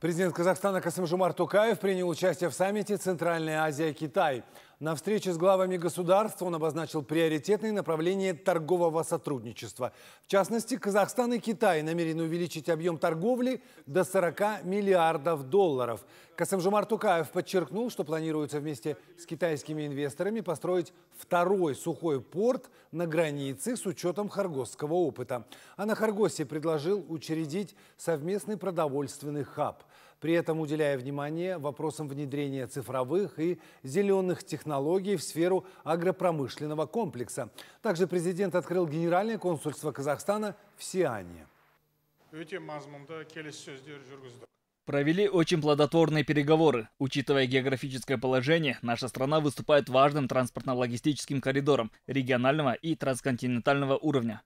Президент Казахстана Касым Жумар Тукаев принял участие в саммите Центральная Азия-Китай – на встрече с главами государств он обозначил приоритетные направления торгового сотрудничества. В частности, Казахстан и Китай намерены увеличить объем торговли до 40 миллиардов долларов. Касымжумар Тукаев подчеркнул, что планируется вместе с китайскими инвесторами построить второй сухой порт на границе с учетом харгосского опыта. А на Харгосе предложил учредить совместный продовольственный хаб, при этом уделяя внимание вопросам внедрения цифровых и зеленых технологий технологии в сферу агропромышленного комплекса. Также президент открыл Генеральное консульство Казахстана в Сиане. Провели очень плодотворные переговоры. Учитывая географическое положение, наша страна выступает важным транспортно-логистическим коридором регионального и трансконтинентального уровня.